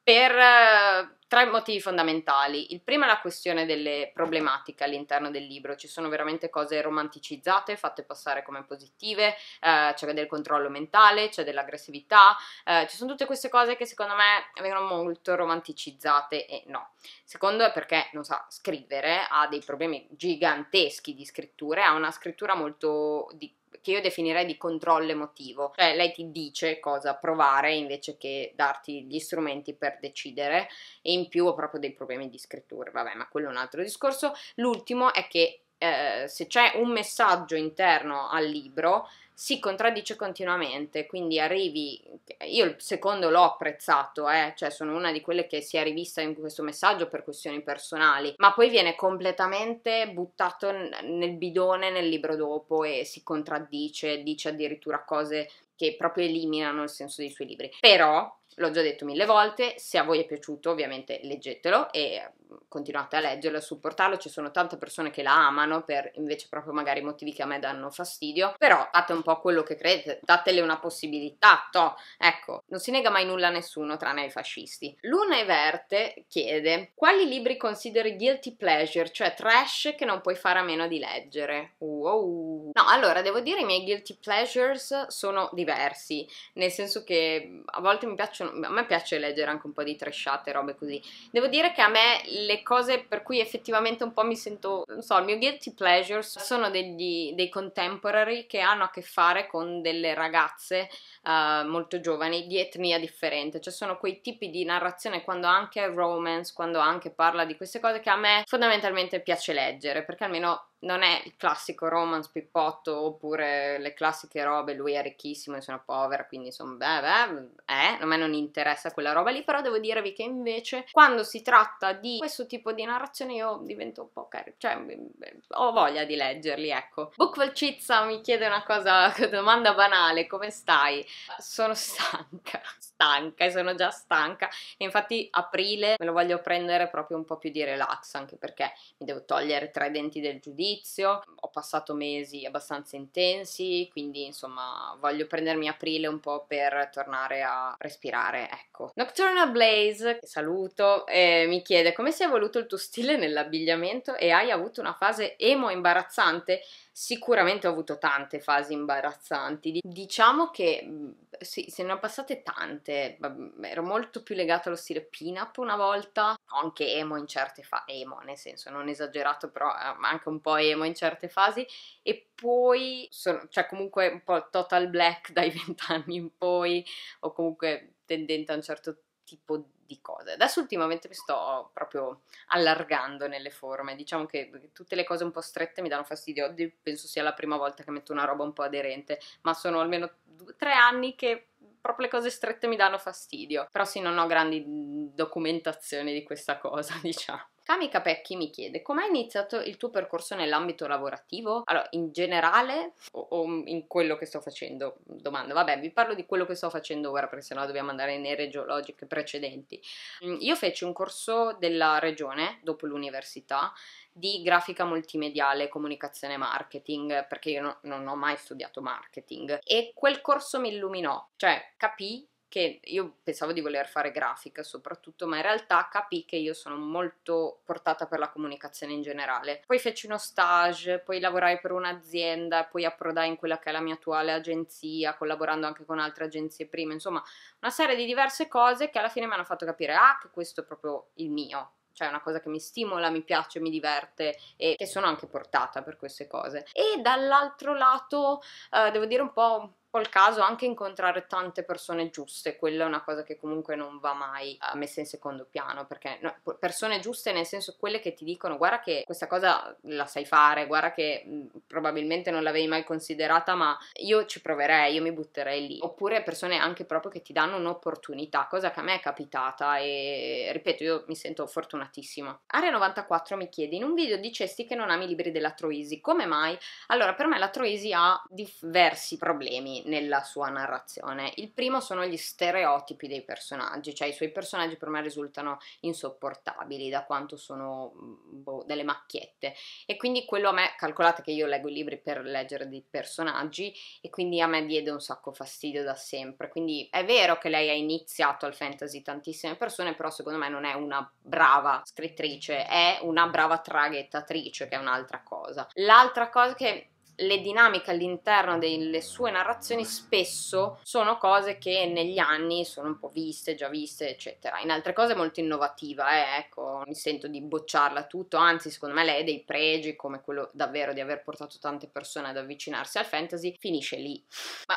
per eh, tre motivi fondamentali. Il primo è la questione delle problematiche all'interno del libro, ci sono veramente cose romanticizzate, fatte passare come positive, eh, c'è del controllo mentale, c'è dell'aggressività, eh, ci sono tutte queste cose che secondo me vengono molto romanticizzate e no. Secondo è perché non sa scrivere, ha dei problemi giganteschi di scritture, ha una scrittura molto di che io definirei di controllo emotivo, cioè lei ti dice cosa provare invece che darti gli strumenti per decidere e in più ho proprio dei problemi di scrittura, vabbè, ma quello è un altro discorso. L'ultimo è che eh, se c'è un messaggio interno al libro si contraddice continuamente, quindi arrivi, io il secondo l'ho apprezzato, eh, cioè sono una di quelle che si è rivista in questo messaggio per questioni personali, ma poi viene completamente buttato nel bidone nel libro dopo e si contraddice, dice addirittura cose che proprio eliminano il senso dei suoi libri. Però L'ho già detto mille volte, se a voi è piaciuto ovviamente leggetelo e mm, continuate a leggerlo, a supportarlo, ci sono tante persone che la amano per invece proprio magari motivi che a me danno fastidio, però fate un po' quello che credete, datele una possibilità, to, ecco, non si nega mai nulla a nessuno tranne ai fascisti. Luna e Verte chiede quali libri consideri guilty pleasure, cioè trash che non puoi fare a meno di leggere? Wow! No, allora devo dire i miei guilty pleasures sono diversi, nel senso che mm, a volte mi piacciono sono, a me piace leggere anche un po' di tresciate, robe così. Devo dire che a me le cose per cui effettivamente un po' mi sento, non so, il mio guilty pleasure sono degli, dei contemporary che hanno a che fare con delle ragazze uh, molto giovani di etnia differente, cioè sono quei tipi di narrazione quando anche romance, quando anche parla di queste cose che a me fondamentalmente piace leggere, perché almeno non è il classico romance pippotto oppure le classiche robe, lui è ricchissimo e sono povera, quindi insomma, beh, beh, eh, a me non interessa quella roba lì, però devo dirvi che invece quando si tratta di questo tipo di narrazione io divento un po' carico, cioè mm, mm, ho voglia di leggerli, ecco. Bookvalcizza mi chiede una cosa, domanda banale, come stai? Sono stanca stanca e sono già stanca e infatti aprile me lo voglio prendere proprio un po' più di relax anche perché mi devo togliere tre denti del giudizio, ho passato mesi abbastanza intensi quindi insomma voglio prendermi aprile un po' per tornare a respirare ecco. Nocturnal Blaze, saluto, eh, mi chiede come si è evoluto il tuo stile nell'abbigliamento e hai avuto una fase emo imbarazzante? Sicuramente ho avuto tante fasi imbarazzanti. Diciamo che mhmm, sì, se ne ho passate tante. Mhmm, ero molto più legata allo stile pin-up una volta, anche emo in certe fasi, emo nel senso non esagerato, però ehm, anche un po' emo in certe fasi. E poi, sono, cioè comunque un po' total black dai vent'anni in poi, o comunque tendente a un certo tipo di di cose. Adesso ultimamente mi sto proprio allargando nelle forme, diciamo che tutte le cose un po' strette mi danno fastidio, oggi penso sia la prima volta che metto una roba un po' aderente, ma sono almeno due, tre anni che proprio le cose strette mi danno fastidio, però sì non ho grandi mm, documentazioni di questa cosa diciamo. Kami Capecchi mi chiede come hai iniziato il tuo percorso nell'ambito lavorativo? Allora, in generale o, o, in quello che sto facendo? Domanda, vabbè, vi parlo di quello che sto facendo ora perché sennò dobbiamo andare nei geologiche precedenti. Mm, io feci un corso della regione dopo l'università di grafica multimediale, comunicazione e marketing, perché io no, non ho mai studiato marketing e quel corso mi illuminò, cioè capì che io pensavo di voler fare grafica soprattutto, ma in realtà capì che io sono molto portata per la comunicazione in generale. Poi feci uno stage, poi lavorai per un'azienda, poi approdai in quella che è la mia attuale agenzia, collaborando anche con altre agenzie prima, insomma una serie di diverse cose che alla fine mi hanno fatto capire, ah, che questo è proprio il mio, cioè è una cosa che mi stimola, mi piace, mi diverte e che sono anche portata per queste cose. E dall'altro lato, eh, devo dire un po' col caso anche incontrare tante persone giuste, quella è una cosa che comunque non va mai eh, messa in secondo piano, perché no, persone giuste nel senso quelle che ti dicono guarda che questa cosa la sai fare, guarda che mh, mm, probabilmente non l'avevi mai considerata, ma io ci proverei, io mi butterei lì. Oppure persone anche proprio che ti danno un'opportunità, cosa che a me è capitata e ripeto, io mi sento fortunatissima. Area 94 mi chiede, in un video dicesti che non ami i libri della Troisi, come mai? Allora, per me la Troisi ha diversi problemi nella sua narrazione. Il primo sono gli stereotipi dei personaggi, cioè i suoi personaggi per me risultano insopportabili da quanto sono mm, boh, delle macchiette e quindi quello a me, calcolate che io leggo i libri per leggere dei personaggi e quindi a me diede un sacco fastidio da sempre, quindi è vero che lei ha iniziato al fantasy tantissime persone, però secondo me non è una brava scrittrice, è una brava traghettatrice che è un'altra cosa. L'altra cosa che le dinamiche all'interno delle sue narrazioni spesso sono cose che negli anni sono un po' viste, già viste, eccetera. In altre cose è molto innovativa, eh, ecco, mi sento di bocciarla tutto, anzi secondo me lei ha dei pregi come quello davvero di aver portato tante persone ad avvicinarsi al fantasy, finisce lì. Ma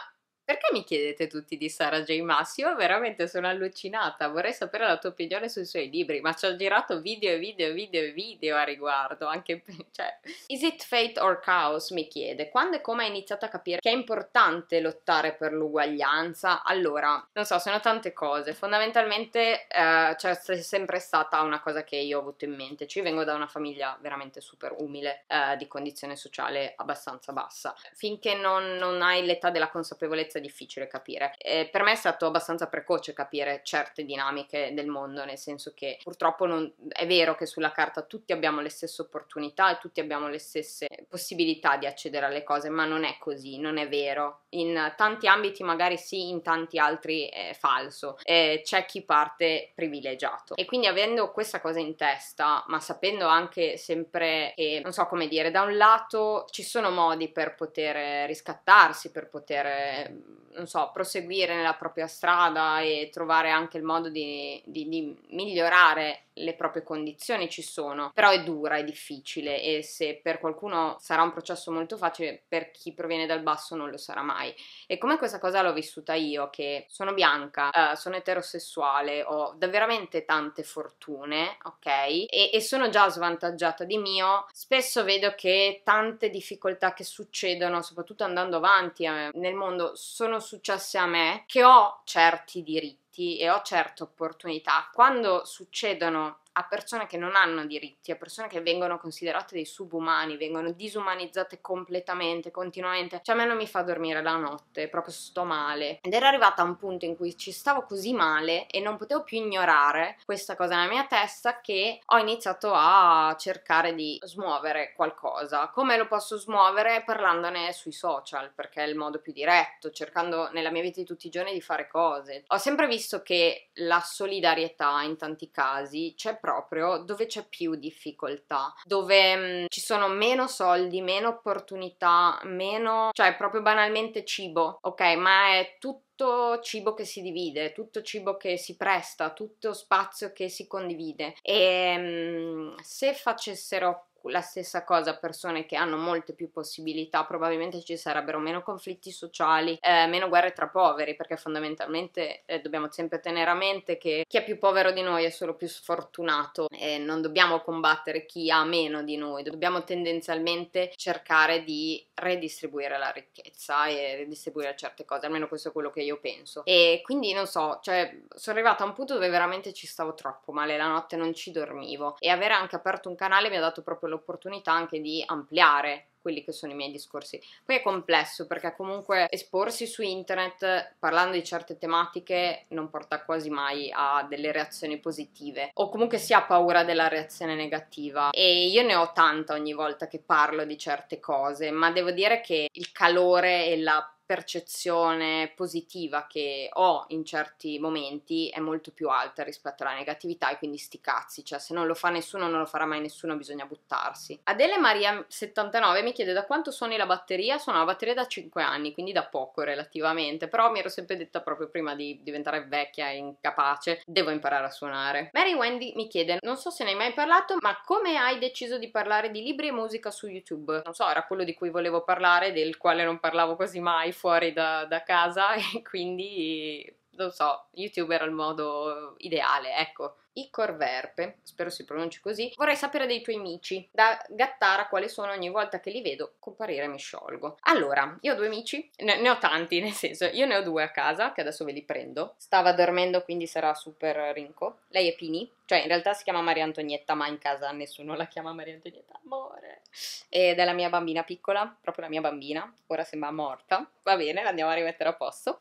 perché mi chiedete tutti di Sara J. Maas? Io veramente sono allucinata, vorrei sapere la tua opinione sui suoi libri, ma ci ho girato video e video e video e video a riguardo, anche cioè... Is it fate or chaos? mi chiede. Quando e come hai iniziato a capire che è importante lottare per l'uguaglianza? Allora, non so, sono tante cose. Fondamentalmente eh, cioè, sempre stata una cosa che io ho avuto in mente. Cioè, vengo da una famiglia veramente super umile, eh, di condizione sociale abbastanza bassa. Finché non, non hai l'età della consapevolezza abbastanza difficile capire. E per me è stato abbastanza precoce capire certe dinamiche del mondo, nel senso che purtroppo non, è vero che sulla carta tutti abbiamo le stesse opportunità e tutti abbiamo le stesse possibilità di accedere alle cose, ma non è così, non è vero. In tanti ambiti magari sì, in tanti altri è falso. E c'è chi parte privilegiato. E quindi avendo questa cosa in testa, ma sapendo anche sempre che, non so come dire, da un lato ci sono modi per poter riscattarsi, per poter non so, proseguire nella propria strada e trovare anche il modo di, di, di, migliorare le proprie condizioni ci sono, però è dura, è difficile e se per qualcuno sarà un processo molto facile, per chi proviene dal basso non lo sarà mai. E come questa cosa l'ho vissuta io, che sono bianca, eh, sono eterosessuale, ho veramente tante fortune, ok? E, e sono già svantaggiata di mio, spesso vedo che tante difficoltà che succedono, soprattutto andando avanti eh, nel mondo, sono sono successe a me, che ho certi diritti e ho certe opportunità, quando succedono a persone che non hanno diritti, a persone che vengono considerate dei subumani, vengono disumanizzate completamente, continuamente. Cioè a me non mi fa dormire la notte, proprio sto male. Ed era arrivata a un punto in cui ci stavo così male e non potevo più ignorare questa cosa nella mia testa che ho iniziato a cercare di smuovere qualcosa. Come lo posso smuovere? Parlandone sui social, perché è il modo più diretto, cercando nella mia vita di tutti i giorni di fare cose. Ho sempre visto che la solidarietà in tanti casi c'è proprio dove c'è più difficoltà, dove mh, mm, ci sono meno soldi, meno opportunità, meno, cioè proprio banalmente cibo, ok? Ma è tutto cibo che si divide, tutto cibo che si presta, tutto spazio che si condivide. E mm, se facessero la stessa cosa persone che hanno molte più possibilità, probabilmente ci sarebbero meno conflitti sociali, eh, meno guerre tra poveri, perché fondamentalmente eh, dobbiamo sempre tenere a mente che chi è più povero di noi è solo più sfortunato e non dobbiamo combattere chi ha meno di noi, dobbiamo tendenzialmente cercare di redistribuire la ricchezza e redistribuire certe cose, almeno questo è quello che io penso. E quindi non so, cioè sono arrivata a un punto dove veramente ci stavo troppo male la notte, non ci dormivo e avere anche aperto un canale mi ha dato proprio l'opportunità anche di ampliare quelli che sono i miei discorsi. Poi è complesso perché comunque esporsi su internet parlando di certe tematiche non porta quasi mai a delle reazioni positive o comunque si ha paura della reazione negativa e io ne ho tanta ogni volta che parlo di certe cose, ma devo dire che il calore e la percezione positiva che ho in certi momenti è molto più alta rispetto alla negatività e quindi sti cazzi, cioè se non lo fa nessuno non lo farà mai nessuno, bisogna buttarsi. Adele Maria 79 mi chiede da quanto suoni la batteria? Suono la batteria da 5 anni, quindi da poco relativamente, però mi ero sempre detta proprio prima di diventare vecchia e incapace, devo imparare a suonare. Mary Wendy mi chiede, non so se ne hai mai parlato, ma come hai deciso di parlare di libri e musica su YouTube? Non so, era quello di cui volevo parlare, del quale non parlavo quasi mai fuori da, da casa e quindi non so, YouTube era il modo ideale, ecco. I Corverpe, spero si pronunci così, vorrei sapere dei tuoi amici. Da gattara quali sono ogni volta che li vedo comparire mi sciolgo. Allora, io ho due amici, ne, ne, ho tanti, nel senso, io ne ho due a casa che adesso ve li prendo. Stava dormendo quindi sarà super rinco. Lei è Pini, cioè in realtà si chiama Maria Antonietta, ma in casa nessuno la chiama Maria Antonietta, amore. Ed è la mia bambina piccola, proprio la mia bambina, ora sembra morta. Va bene, l'andiamo a rimettere a posto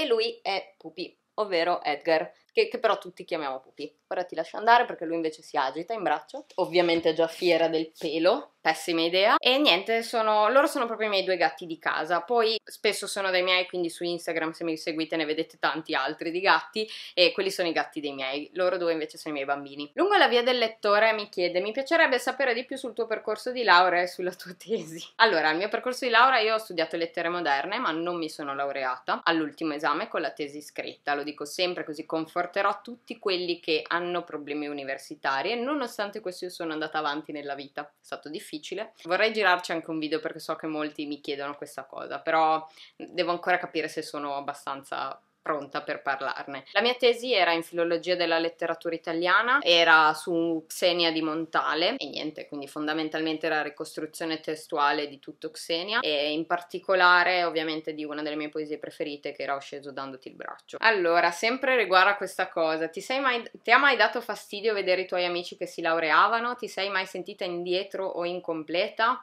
e lui è Pupi, ovvero Edgar, che, che però tutti chiamiamo Pupi ora ti lascio andare perché lui invece si agita in braccio, ovviamente è già fiera del pelo, pessima idea. E niente, sono, loro sono proprio i miei due gatti di casa, poi spesso sono dei miei, quindi su Instagram se mi seguite ne vedete tanti altri di gatti e quelli sono i gatti dei miei, loro due invece sono i miei bambini. Lungo la via del lettore mi chiede, mi piacerebbe sapere di più sul tuo percorso di laurea e sulla tua tesi. Allora, il mio percorso di laurea io ho studiato lettere moderne ma non mi sono laureata all'ultimo esame con la tesi scritta, lo dico sempre così conforterò tutti quelli che hanno hanno problemi universitari e nonostante questo io sono andata avanti nella vita, è stato difficile. Vorrei girarci anche un video perché so che molti mi chiedono questa cosa, però devo ancora capire se sono abbastanza pronta per parlarne. La mia tesi era in filologia della letteratura italiana, era su Xenia di Montale e niente, quindi fondamentalmente era ricostruzione testuale di tutto Xenia e in particolare ovviamente di una delle mie poesie preferite che era Ho sceso dandoti il braccio. Allora, sempre riguardo a questa cosa, ti, mai, ti ha mai dato fastidio vedere i tuoi amici che si laureavano? Ti sei mai sentita indietro o incompleta?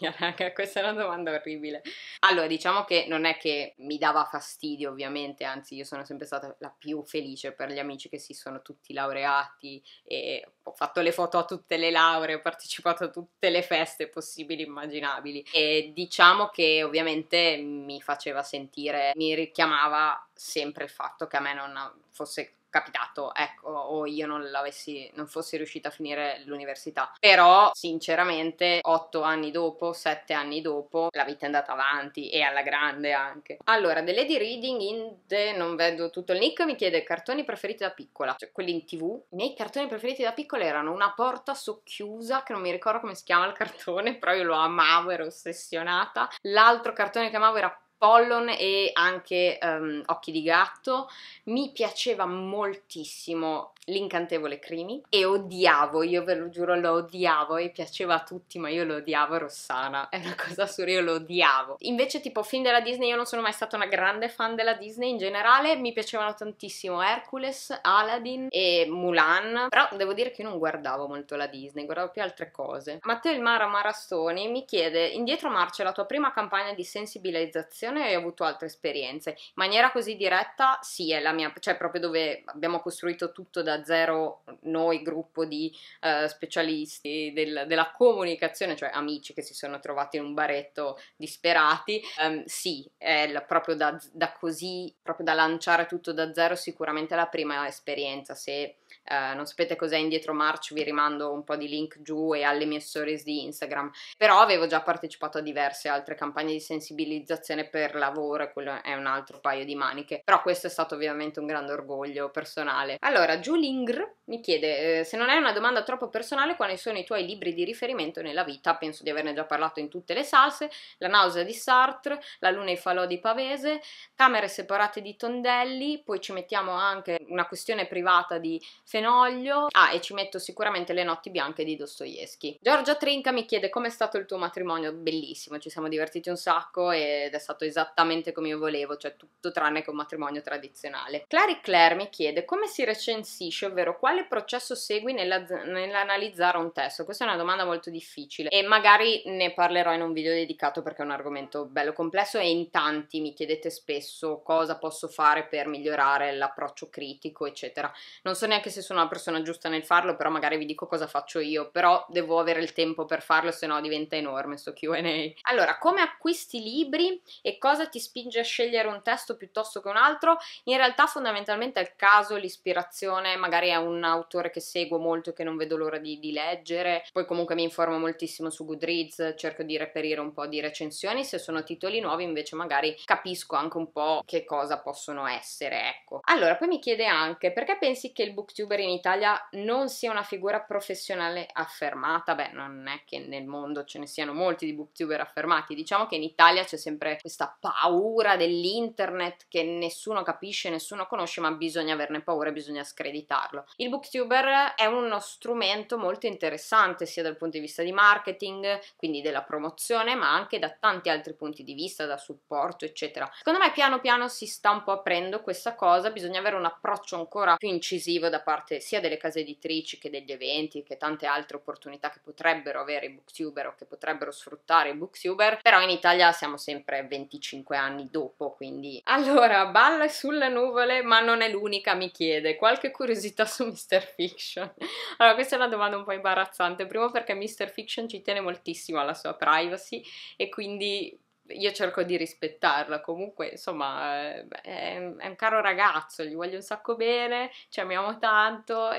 Mia raga, questa è una domanda orribile. Allora, diciamo che non è che mi dava fastidio ovviamente, anzi anzi io sono sempre stata la più felice per gli amici che si sono tutti laureati e ho fatto le foto a tutte le lauree, ho partecipato a tutte le feste possibili e immaginabili e diciamo che ovviamente mi faceva sentire, mi richiamava sempre il fatto che a me non fosse capitato, ecco, o io non, l'avessi, non fossi riuscita a finire l'università. Però, sinceramente, otto anni dopo, sette anni dopo, la vita è andata avanti e alla grande anche. Allora, The Lady Reading in The, non vedo tutto il nick, mi chiede cartoni preferiti da piccola, cioè quelli in tv. I miei cartoni preferiti da piccola erano Una porta socchiusa, che non mi ricordo come si chiama il cartone, però io lo amavo, ero ossessionata. L'altro cartone che amavo era Pollon e anche um, Occhi di Gatto, mi piaceva moltissimo l'incantevole Crimi e odiavo, io ve lo giuro lo odiavo e piaceva a tutti ma io lo odiavo Rossana, è una cosa assurda, io lo odiavo. Invece tipo fin della Disney io non sono mai stata una grande fan della Disney in generale, mi piacevano tantissimo Hercules, Aladdin e Mulan, però devo dire che io non guardavo molto la Disney, guardavo più altre cose. Matteo Ilmara Marastoni mi chiede, indietro marcia la tua prima campagna di sensibilizzazione formazione hai avuto altre esperienze. In maniera così diretta, sì, è la mia, cioè proprio dove abbiamo costruito tutto da zero noi, gruppo di uh, specialisti del, della comunicazione, cioè amici che si sono trovati in un baretto disperati. Um, sì, è la, proprio da, da così, proprio da lanciare tutto da zero, sicuramente la prima esperienza. Se eh, non sapete cos'è Indietro March, vi rimando un po' di link giù e alle mie stories di Instagram. Però avevo già partecipato a diverse altre campagne di sensibilizzazione per lavoro e quello è un altro paio di maniche. Però questo è stato ovviamente un grande orgoglio personale. Allora, Julingr mi chiede eh, se non è una domanda troppo personale quali sono i tuoi libri di riferimento nella vita. Penso di averne già parlato in tutte le salse. La nausea di Sartre, La luna e i falò di Pavese, Camere separate di Tondelli, poi ci mettiamo anche una questione privata di Fenoglio, ah e ci metto sicuramente Le notti bianche di Dostoevsky. Giorgia Trinca mi chiede com'è stato il tuo matrimonio, bellissimo, ci siamo divertiti un sacco ed è stato esattamente come io volevo, cioè tutto tranne che un matrimonio tradizionale. Clary Claire mi chiede come si recensisce, ovvero quale processo segui nell'analizzare un testo, questa è una domanda molto difficile e magari ne parlerò in un video dedicato perché è un argomento bello complesso e in tanti mi chiedete spesso cosa posso fare per migliorare l'approccio critico eccetera. Non so neanche se sono la persona giusta nel farlo, però magari vi dico cosa faccio io, però devo avere il tempo per farlo, se no diventa enorme sto Q&A. Allora, come acquisti libri e cosa ti spinge a scegliere un testo piuttosto che un altro? In realtà fondamentalmente è il caso, l'ispirazione, magari è un autore che seguo molto e che non vedo l'ora di, di leggere, poi comunque mi informo moltissimo su Goodreads, cerco di reperire un po' di recensioni, se sono titoli nuovi invece magari capisco anche un po' che cosa possono essere, ecco. Allora, poi mi chiede anche perché pensi che il booktube youtuber in Italia non sia una figura professionale affermata, beh non è che nel mondo ce ne siano molti di booktuber affermati, diciamo che in Italia c'è sempre questa paura dell'internet che nessuno capisce, nessuno conosce, ma bisogna averne paura, bisogna screditarlo. Il booktuber è uno strumento molto interessante sia dal punto di vista di marketing, quindi della promozione, ma anche da tanti altri punti di vista, da supporto, eccetera. Secondo me piano piano si sta un po' aprendo questa cosa, bisogna avere un approccio ancora più incisivo da parte parte sia delle case editrici che degli eventi che tante altre opportunità che potrebbero avere i booktuber o che potrebbero sfruttare i booktuber, però in Italia siamo sempre 25 anni dopo, quindi... Allora, balla sulle nuvole, ma non è l'unica, mi chiede. Qualche curiosità su Mr. Fiction? Allora, questa è una domanda un po' imbarazzante, primo perché Mr. Fiction ci tiene moltissimo alla sua privacy e quindi io cerco di rispettarla comunque insomma eh, è, un caro ragazzo gli voglio un sacco bene ci amiamo tanto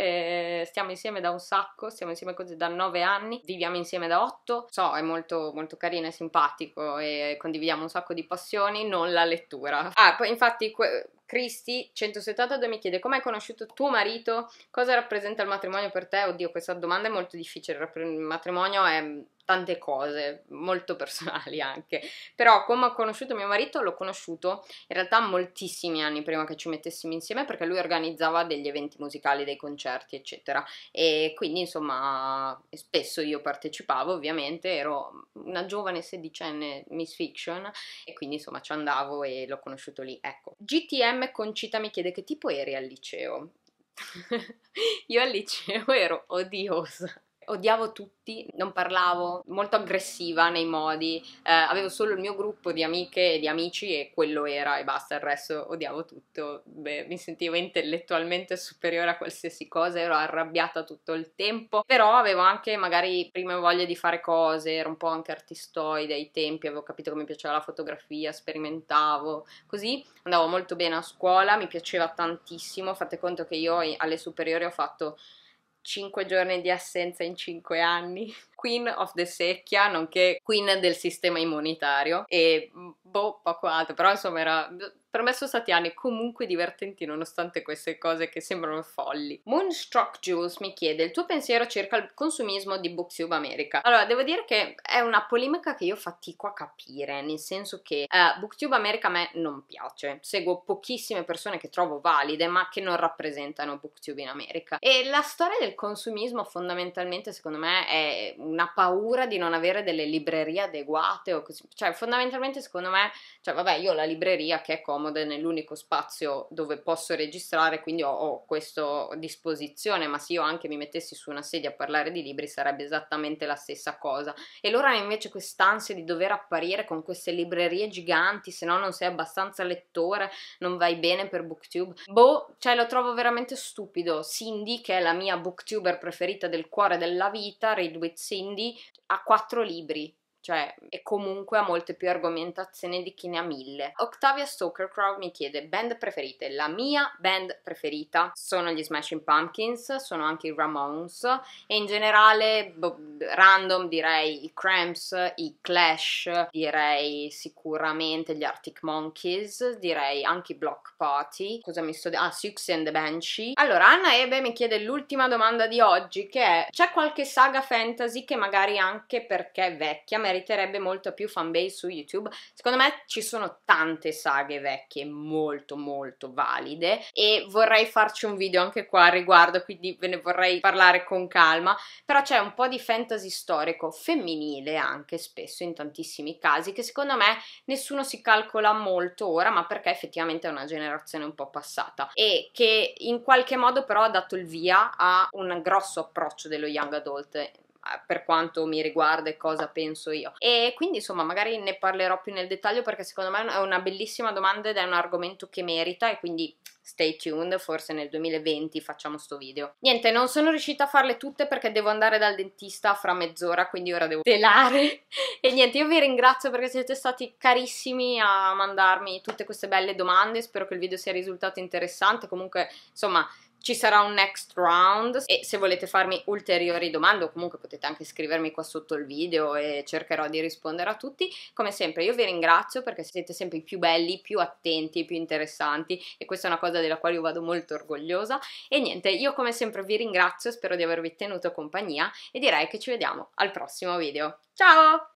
stiamo insieme da un sacco stiamo insieme così da nove anni viviamo insieme da otto so è molto molto carino e simpatico e condividiamo un sacco di passioni non la lettura ah poi infatti que- Cristi 172 mi chiede come hai conosciuto tuo marito, cosa rappresenta il matrimonio per te? Oddio, questa domanda è molto difficile, il matrimonio è tante cose, molto personali anche, però come ho conosciuto mio marito l'ho conosciuto in realtà moltissimi anni prima che ci mettessimo insieme perché lui organizzava degli eventi musicali, dei concerti eccetera e quindi insomma spesso io partecipavo ovviamente, ero una giovane sedicenne Miss Fiction e quindi insomma ci andavo e l'ho conosciuto lì, ecco. GTM Concita mi chiede che tipo eri al liceo? io al liceo ero odiosa Odiavo tutti, non parlavo, molto aggressiva nei modi, eh, avevo solo il mio gruppo di amiche e di amici e quello era e basta, il resto odiavo tutto, Beh, mi sentivo intellettualmente superiore a qualsiasi cosa, ero arrabbiata tutto il tempo, però avevo anche magari prima voglia di fare cose, ero un po' anche artistoide ai tempi, avevo capito che mi piaceva la fotografia, sperimentavo, così andavo molto bene a scuola, mi piaceva tantissimo, fate conto che io alle superiori ho fatto 5 giorni di assenza in 5 anni. Queen of the Secchia, nonché Queen del sistema immunitario e mm, boh, poco altro, però insomma era per me sono stati anni comunque divertenti nonostante queste cose che sembrano folli. Moonstruck Jules mi chiede il tuo pensiero circa il consumismo di Booktube America. Allora, devo dire che è una polemica che io fatico a capire, nel senso che uh, eh, Booktube America a me non piace. Seguo pochissime persone che trovo valide, ma che non rappresentano Booktube in America. E la storia del consumismo fondamentalmente, secondo me, è un una paura di non avere delle librerie adeguate o così. Cioè, fondamentalmente, secondo me, cioè, vabbè, io ho la libreria che è comoda, è nell'unico spazio dove posso registrare, quindi ho, ho questo a disposizione, ma se io anche mi mettessi su una sedia a parlare di libri sarebbe esattamente la stessa cosa. E loro hanno invece quest'ansia di dover apparire con queste librerie giganti, se no non sei abbastanza lettore, non vai bene per booktube. Boh, cioè lo trovo veramente stupido. Cindy, che è la mia booktuber preferita del cuore della vita, Read With Cindy ha quattro libri cioè e comunque ha molte più argomentazioni di chi ne ha mille. Octavia Stokercrow mi chiede band preferite, la mia band preferita sono gli Smashing Pumpkins, sono anche i Ramones e in generale bo- random direi i Cramps, i Clash, direi sicuramente gli Arctic Monkeys, direi anche i Block Party, cosa mi sto dicendo? Ah, Six and the Banshee. Allora Anna Ebe mi chiede l'ultima domanda di oggi che è c'è qualche saga fantasy che magari anche perché è vecchia merita meriterebbe molto più fanbase su YouTube. Secondo me ci sono tante saghe vecchie molto molto valide e vorrei farci un video anche qua a riguardo, quindi ve ne vorrei parlare con calma, però c'è un po' di fantasy storico femminile anche spesso in tantissimi casi che secondo me nessuno si calcola molto ora, ma perché effettivamente è una generazione un po' passata e che in qualche modo però ha dato il via a un grosso approccio dello young adult eh, per quanto mi riguarda e cosa penso io. E quindi insomma magari ne parlerò più nel dettaglio perché secondo me è una bellissima domanda ed è un argomento che merita e quindi stay tuned, forse nel 2020 facciamo sto video. Niente, non sono riuscita a farle tutte perché devo andare dal dentista fra mezz'ora, quindi ora devo telare. e niente, io vi ringrazio perché siete stati carissimi a mandarmi tutte queste belle domande, spero che il video sia risultato interessante, comunque insomma ci sarà un next round e se volete farmi ulteriori domande o comunque potete anche scrivermi qua sotto il video e cercherò di rispondere a tutti. Come sempre io vi ringrazio perché siete sempre i più belli, più attenti, i più interessanti e questa è una cosa della quale io vado molto orgogliosa e niente, io come sempre vi ringrazio, spero di avervi tenuto compagnia e direi che ci vediamo al prossimo video. Ciao!